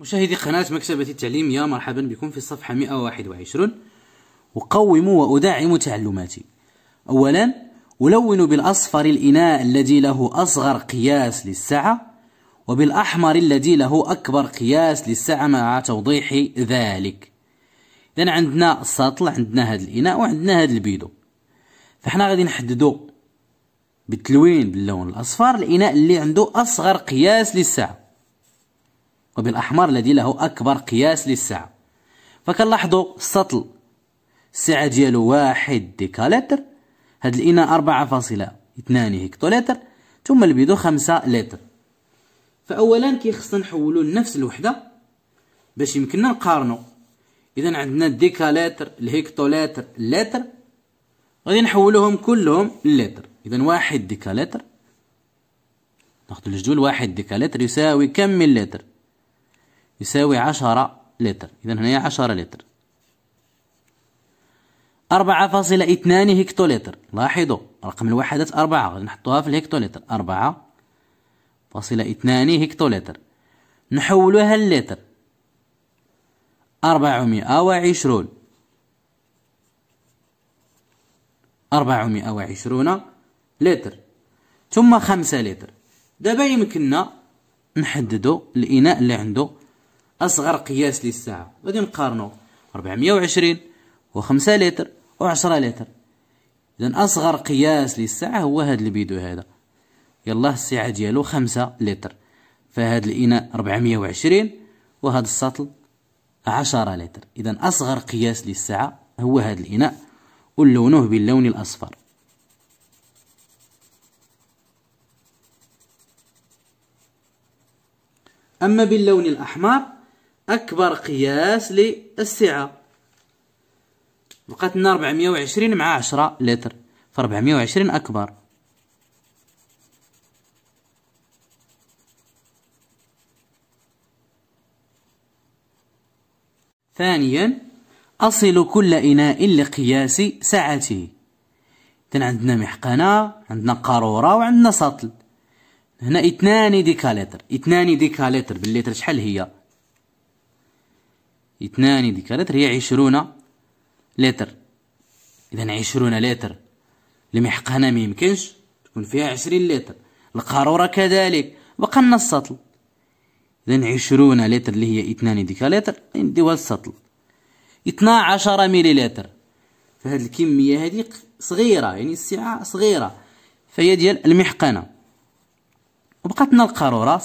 مشاهدي قناة مكتبة التعليم يا مرحبا بكم في الصفحة 121 أقوم وأدعم تعلماتي أولا ألون بالأصفر الإناء الذي له أصغر قياس للسعة وبالأحمر الذي له أكبر قياس للسعة مع توضيح ذلك إذا عندنا السطل عندنا هذا الإناء وعندنا هذا البيدو فحنا غادي نحددو بالتلوين باللون الأصفر الإناء اللي عنده أصغر قياس للسعة وبالأحمر الذي له أكبر قياس للسعة فكنلاحظوا السطل السعة ديالو واحد ديكالتر هاد الإناء أربعة فاصلة اثنان هكتوليتر ثم البيدو خمسة لتر فأولا كيخصنا نحولو لنفس الوحدة باش يمكننا نقارنو إذا عندنا الديكاليتر الهكتوليتر اللتر غادي نحولوهم كلهم لتر إذا واحد ديكالتر ناخدو الجدول واحد ديكالتر يساوي كم من لتر يساوي عشرة لتر إذا هنا عشرة لتر أربعة فاصلة اثنان هكتوليتر لاحظوا رقم الوحدات أربعة غادي نحطوها في الهكتوليتر أربعة فاصلة اثنان هكتوليتر نحولوها للتر أربعمائة وعشرون أربعمائة وعشرون لتر ثم خمسة لتر دابا يمكننا نحددو الإناء اللي عنده اصغر قياس للساعه غادي نقارنوا 420 و5 لتر و10 لتر اذا اصغر قياس للساعه هو هذا البيدو هذا يلا السعه ديالو 5 لتر فهاد الاناء 420 وهذا السطل 10 لتر اذا اصغر قياس للساعه هو هذا الاناء ولونوه باللون الاصفر اما باللون الاحمر أكبر قياس للسعة بقات لنا 420 مع 10 لتر ف 420 أكبر ثانيا أصل كل إناء لقياس سعته اذا عندنا محقنة عندنا قارورة وعندنا سطل هنا اثنان ديكاليتر اثنان ديكاليتر بالليتر شحال هي اثنان ديكالتر هي عشرون لتر اذا عشرون لتر المحقنه ما يمكنش تكون فيها عشرين لتر القاروره كذلك بقى لنا السطل اذا عشرون لتر اللي هي اثنان ديكالتر نديوها للسطل اثنا عشر مليلتر فهاد الكميه هادي صغيره يعني السعه صغيره فهي ديال المحقنه وبقات لنا القاروره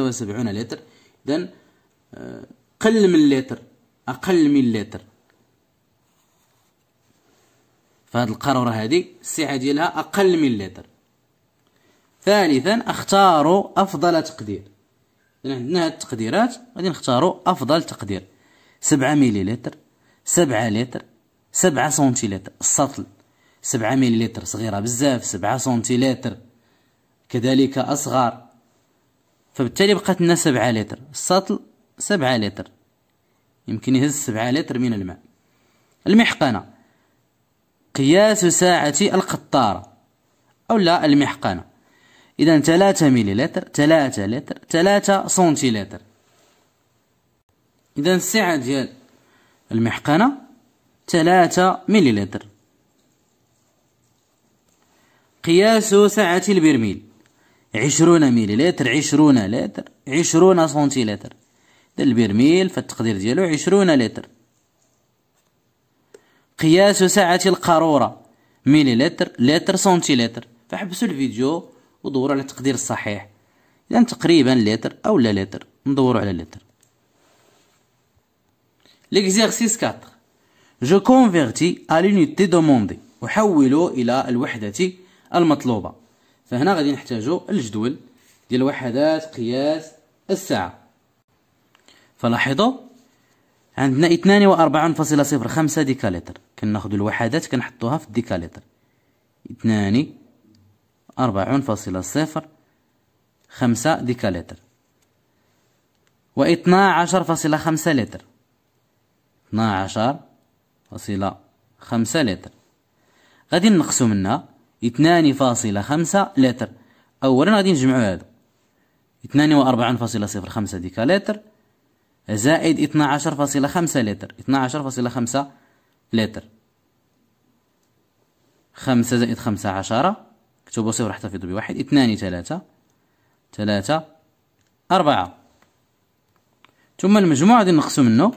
وسبعون لتر اذا آه، قل من لتر اقل من لتر فهاد القارورة هذه السعة ديالها اقل من لتر ثالثا اختاروا افضل تقدير اذا عندنا هاد التقديرات غادي نختاروا افضل تقدير 7 مليلتر 7 لتر 7 سنتيلتر السطل 7 مليلتر صغيره بزاف 7 سنتيلتر كذلك اصغر فبالتالي بقات لنا 7 لتر السطل سبعة لتر يمكن يهز سبعة لتر من الماء المحقنة قياس ساعة القطارة أو لا المحقنة إذا ثلاثة مليلتر ثلاثة لتر ثلاثة سنتيلتر إذا السعة ديال المحقنة ثلاثة مليلتر قياس ساعة البرميل عشرون مليلتر عشرون لتر عشرون سنتيلتر البرميل فالتقدير ديالو عشرون لتر قياس سعة القارورة ميلي لتر سنتيلتر فحبسوا الفيديو ودوروا على التقدير الصحيح إذا تقريبا لتر أو لا لتر ندوروا على لتر ليكزيرسيس 4 جو كونفيرتي ا لونيتي دوموندي أحوله إلى الوحدة المطلوبة فهنا غادي نحتاجو الجدول ديال وحدات قياس الساعة فلاحظوا عندنا اثنان واربعون فاصلة صفر خمسة ديكاليتر كناخدو الوحدات كنحطوها في الديكاليتر اثنان أربعون فاصلة صفر خمسة ديكاليتر اثنا عشر فاصلة خمسة لتر اثنا عشر فاصلة خمسة لتر غادي نقسو منها اثنان فاصلة خمسة لتر أولا غادي نجمعو هادو اثنان وأربعون فاصلة صفر خمسة ديكاليتر زائد 12.5 لتر 12.5 لتر خمسة زائد خمسة عشرة اكتبوا صفر احتفظوا بواحد اثنان ثلاثة ثلاثة أربعة ثم المجموع غادي نقسم منه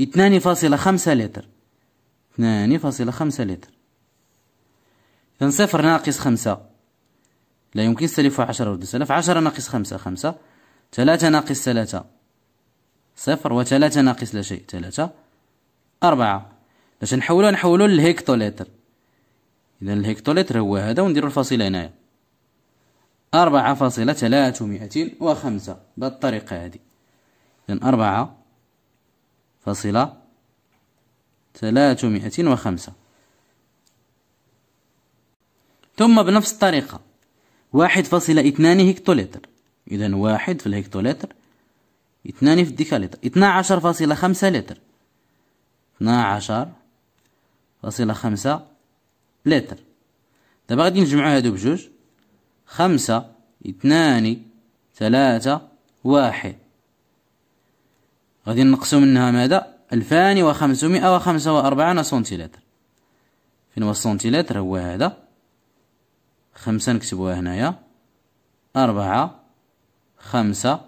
اثنان فاصلة خمسة لتر اثنان فاصلة خمسة لتر إذا صفر ناقص خمسة لا يمكن سلفها عشرة ورد عشرة ناقص خمسة خمسة ثلاثة ناقص ثلاثة صفر وثلاثة ناقص لا شيء ثلاثة أربعة باش نحولو نحولو للهكتوليتر إذا الهكتوليتر هو هذا ونديرو الفاصلة هنايا أربعة فاصلة ثلاثمائة وخمسة بالطريقة هذه إذا أربعة فاصلة ثلاثمائة وخمسة ثم بنفس الطريقة واحد فاصلة اثنان هكتوليتر إذا واحد في الهكتوليتر اثنان في الديكاليتر اثنا عشر فاصلة خمسة لتر اثنا عشر فاصلة خمسة لتر دابا غادي نجمعو هادو بجوج خمسة اثنان ثلاثة واحد غادي نقصو منها ماذا الفان وخمسمائة وخمسة وأربعون سنتيلتر فين هو السنتيلتر هو هذا خمسة نكتبوها هنايا أربعة خمسة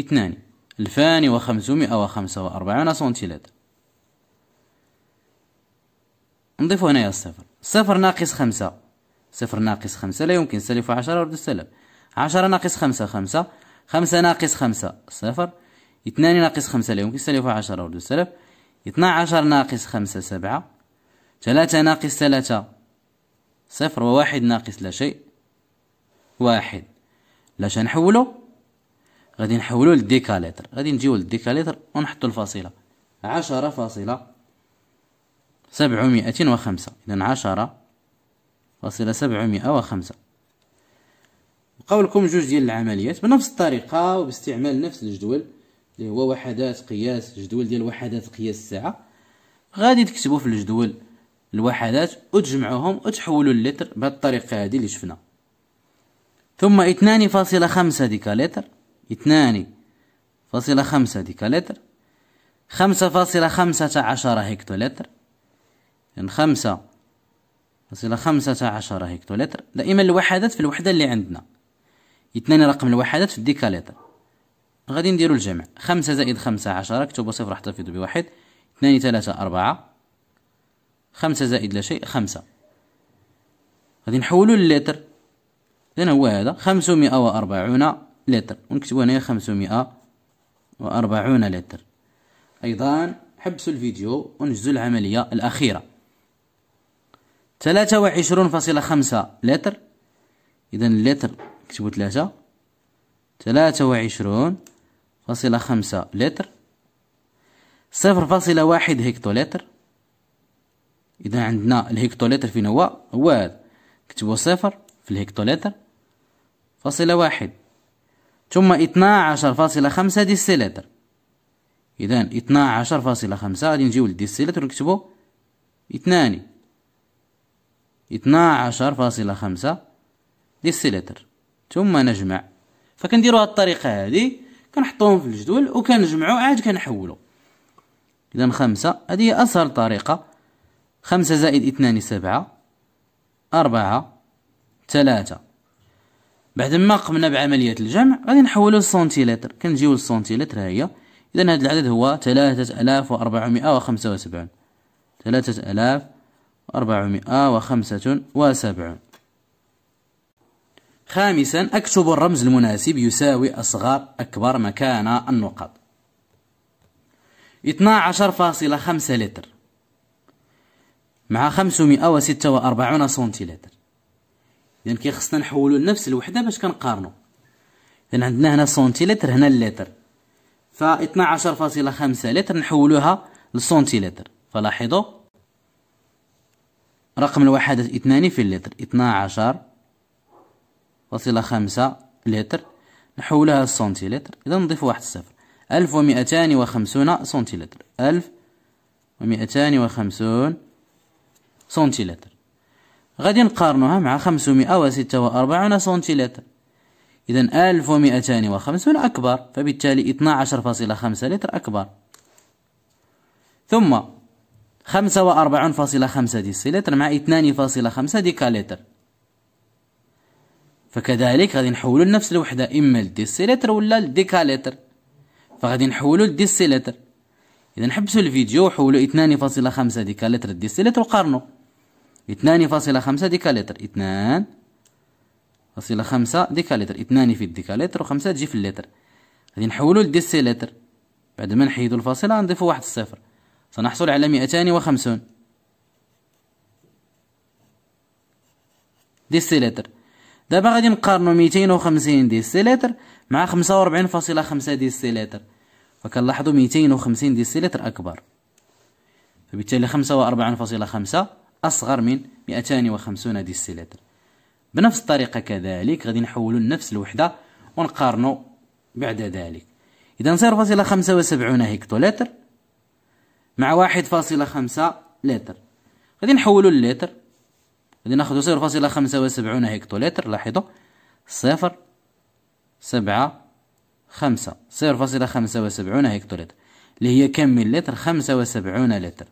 اثنان الفان وخمسمائة وخمسة وأربعون سنتيلتر نضيف هنايا الصفر صفر ناقص خمسة صفر ناقص خمسة لا يمكن سلف عشرة ورد السلف عشرة ناقص خمسة خمسة خمسة ناقص خمسة صفر اثنان ناقص خمسة لا يمكن سلف عشرة ورد السلف اثنا عشر ناقص خمسة سبعة ثلاثة ناقص ثلاثة صفر وواحد ناقص لا شيء واحد لاش نحولو غادي نحولو للديكاليتر غادي نجيو للديكاليتر ونحطو الفاصله عشرة فاصلة سبعمائة وخمسة إذا عشرة فاصلة سبعمائة وخمسة بقاو جوج ديال العمليات بنفس الطريقة وباستعمال نفس الجدول اللي هو وحدات قياس جدول ديال وحدات قياس الساعة غادي تكتبو في الجدول الوحدات وتجمعوهم وتحولو اللتر بهذه الطريقة هذه اللي شفنا ثم 2.5 ديكالتر 2.5 ديكالتر 5.15 هكتولتر يعني 5 فاصلة خمسة عشر هكتوليتر دائما الوحدات في الوحدة اللي عندنا اثنان رقم الوحدات في الديكاليتر غادي نديرو الجمع خمسة زائد خمسة عشرة كتبو صفر احتفظوا بواحد اثنان ثلاثة أربعة خمسة زائد لا شيء خمسة غادي نحولو للتر اذا هو هذا خمسمائة وأربعون لتر ونكتبو هنا خمسمائة وأربعون لتر أيضا حبس الفيديو ونجزو العملية الأخيرة ثلاثة وعشرون فاصلة خمسة لتر إذا اللتر نكتبو ثلاثة ثلاثة وعشرون فاصلة خمسة لتر صفر فاصلة واحد هكتولتر إذا عندنا الهكتولتر فين هو هو هذا نكتبو صفر في الهكتوليتر فاصلة واحد ثم اتنا عشر فاصلة خمسة ديسيلتر إذا اتنا عشر فاصلة خمسة غادي نجيو للديسيلتر ونكتبو اثنان اثنا عشر فاصلة خمسة ديسيلتر ثم نجمع فكنديرو هاد الطريقة هادي كنحطوهم في الجدول وكنجمعو عاد كنحولو إذا خمسة هادي هي أسهل طريقة خمسة زائد اثنان سبعة أربعة ثلاثة بعد ما قمنا بعملية الجمع غادي نحولو للسنتيلتر كنجيو للسنتيلتر هاهي هي إذا هذا العدد هو ثلاثة آلاف وأربعمائة وخمسة وسبعون ثلاثة آلاف وأربعمائة وخمسة وسبعون خامسا أكتب الرمز المناسب يساوي أصغر أكبر مكان النقط اثنا عشر فاصلة خمسة لتر مع وأربعون سنتيلتر إذن يعني كيخصنا نحولو لنفس الوحدة باش كنقارنو إذن يعني عندنا هنا سنتيلتر هنا اللتر ف 12.5 لتر نحولوها للسنتيلتر فلاحظوا رقم الوحدات اثنان في اللتر 12.5 لتر نحولها للسنتيلتر إذا نضيف واحد الصفر ألف ومئتان وخمسون سنتيلتر ألف ومئتان وخمسون سنتيلتر غادي نقارنوها مع 546 سنتيلتر إذا 1250 أكبر فبالتالي 12.5 لتر أكبر ثم 45.5 ديسيلتر مع 2.5 ديكاليتر فكذلك غادي نحولوا لنفس الوحدة إما الديسيلتر ولا الديكاليتر فغادي نحولوا للديسيلتر إذا حبسوا الفيديو وحولوا 2.5 ديكاليتر الديسيلتر وقارنوا اثنان فاصلة خمسة ديكاليتر اثنان فاصلة خمسة ديكاليتر اثنان في الديكاليتر وخمسة تجي في اللتر غادي نحولو لتر بعد ما نحيدو الفاصلة نضيفو واحد الصفر سنحصل على مئتان وخمسون لتر دابا غادي نقارنو ميتين وخمسين لتر مع خمسة وربعين فاصلة خمسة لتر فكنلاحظو ميتين وخمسين لتر أكبر فبالتالي خمسة وأربعين فاصلة خمسة أصغر من 250 ديسيلتر بنفس الطريقة كذلك غادي نحولو لنفس الوحدة ونقارنو بعد ذلك إذا فاصلة خمسة 0.75 هكتولتر مع واحد فاصلة خمسة لتر غادي نحولو للتر غادي ناخدو صفر فاصلة ناخذوا 0.75 هكتولتر لاحظو صفر سبعة خمسة صفر فاصلة خمسة وسبعون هكتولتر اللي هي كم من لتر خمسة وسبعون لتر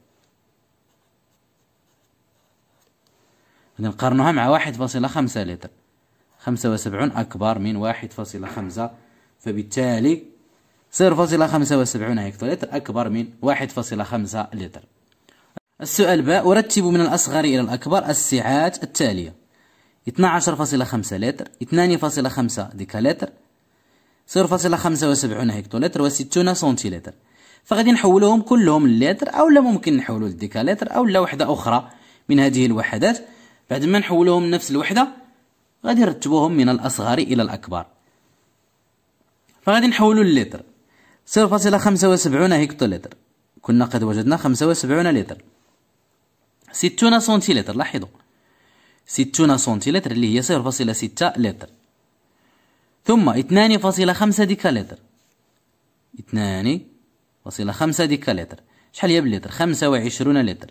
نقارنها مع 1.5 لتر 75 أكبر من 1.5 فبالتالي 0.75 هكتوليتر أكبر من 1.5 لتر السؤال باء أرتب من الأصغر إلى الأكبر السعات التالية 12.5 لتر 2.5 ديكالتر 0.75 هكتوليتر و60 سنتيلتر فغادي نحولوهم كلهم للتر أو لا ممكن نحولو للديكالتر أو لا وحدة أخرى من هذه الوحدات بعد ما نحولوهم نفس الوحده غادي نرتبوهم من الاصغر الى الاكبر فغادي نحولوا اللتر صفر فاصلة خمسة وسبعون كنا قد وجدنا خمسة وسبعون لتر ستون سنتيلتر لاحظوا ستون سنتيلتر اللي هي صفر فاصلة ستة لتر ثم اثنان فاصلة خمسة ديكاليتر اثنان فاصلة خمسة شحال هي باللتر خمسة وعشرون لتر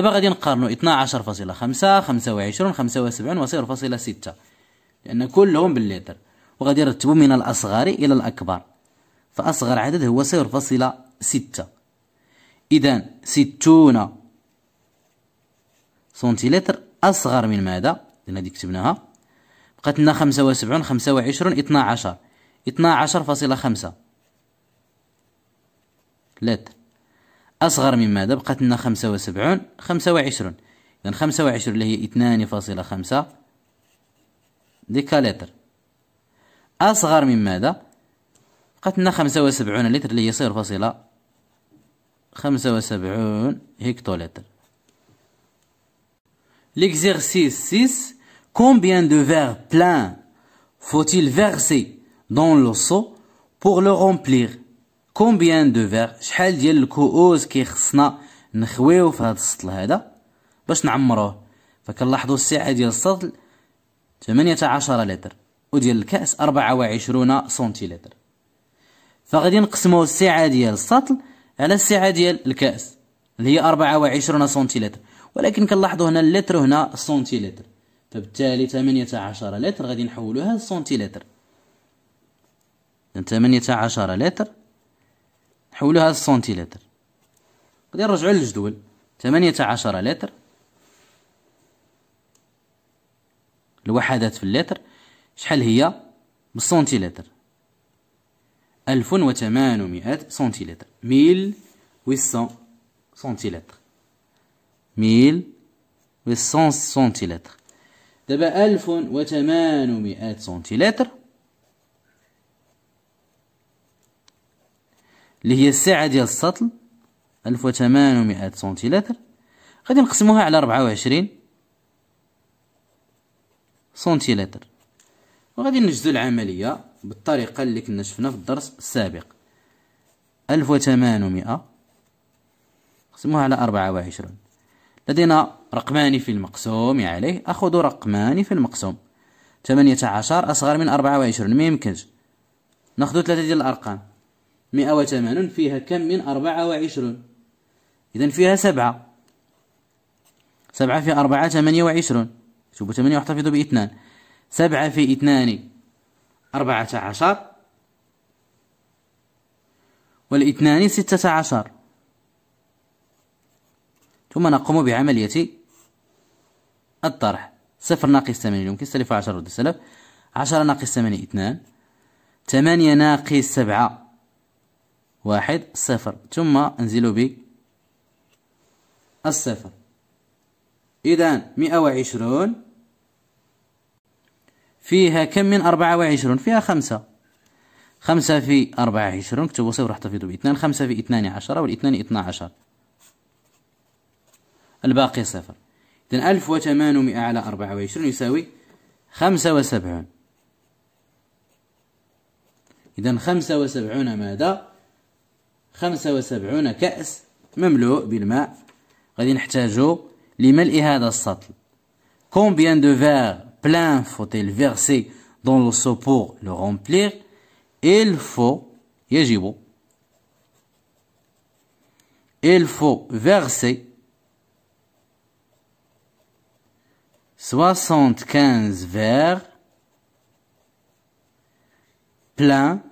دابا غادي نقارنوا 12.5 25 75 و0.6 لان كلهم باللتر وغادي نرتبوا من الاصغر الى الاكبر فاصغر عدد هو 0.6 اذا 60 سنتيلتر اصغر من ماذا لان هذه كتبناها بقات لنا 75 25 12 12.5 لتر أصغر من ماذا بقات لنا خمسة وسبعون خمسة وعشرون إذن خمسة وعشرون اللي هي اثنان فاصلة خمسة ديكاليتر أصغر من ماذا بقات لنا خمسة وسبعون لتر اللي هي صفر فاصلة خمسة وسبعون هكتولتر L'exercice سيس كومبيان دو verres pleins faut-il verser dans le بوغ لو le كومبيان دو فيغ شحال ديال الكؤوس كيخصنا نخويو في هذا السطل هذا باش نعمروه فكنلاحظوا السعه ديال السطل 18 لتر وديال الكاس 24 سنتيلتر فغادي نقسموا السعه ديال السطل على السعه ديال الكاس اللي هي 24 سنتيلتر ولكن كنلاحظوا هنا اللتر وهنا السنتيلتر فبالتالي 18 لتر غادي نحولوها لسنتيلتر 18 لتر حولها السنتيلتر غادي نرجعوا للجدول 18 لتر الوحدات في اللتر شحال هي بالسنتيلتر 1800 سنتيلتر 1800 سنتيلتر 1800 سنتيلتر دابا 1800 سنتيلتر اللي هي السعة ديال السطل 1800 سنتيلتر غادي نقسموها على 24 سنتيلتر وغادي نجزو العملية بالطريقة اللي كنا شفنا في الدرس السابق 1800 نقسموها على 24 لدينا رقمان في المقسوم عليه أخذ رقمان في المقسوم 18 أصغر من 24 ما يمكنش ناخذ ثلاثة ديال الأرقام مئة وثمانون فيها كم من أربعة وعشرون إذا فيها سبعة سبعة في أربعة ثمانية وعشرون شوفوا ثمانية واحتفظوا باثنان سبعة في اثنان أربعة عشر والاثنان ستة عشر ثم نقوم بعملية الطرح صفر ناقص ثمانية يمكن سلف عشر رد السلف عشرة ناقص ثمانية اثنان ثمانية ناقص سبعة واحد صفر ثم انزل ب الصفر إذا مئة وعشرون فيها كم من أربعة وعشرون فيها خمسة خمسة في أربعة وعشرون اكتبوا صفر احتفظوا باثنان خمسة في اثنان عشر والاثنان اثنا عشر الباقي صفر إذا ألف وثمانمائة على أربعة وعشرون يساوي خمسة وسبعون إذا خمسة وسبعون ماذا combien de verres pleins faut-il verser dans le seau pour le remplir il faut il faut verser 75 verres pleins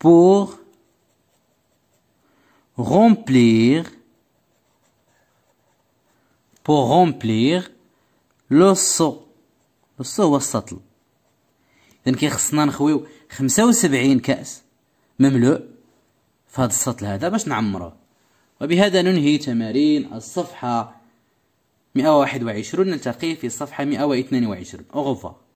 pour remplir pour remplir لو سو لو سو هو السطل اذا كيخصنا نخويو خمسة وسبعين كأس مملوء في هذا السطل هذا باش نعمره وبهذا ننهي تمارين الصفحة 121 نلتقي في الصفحه 122 أغفر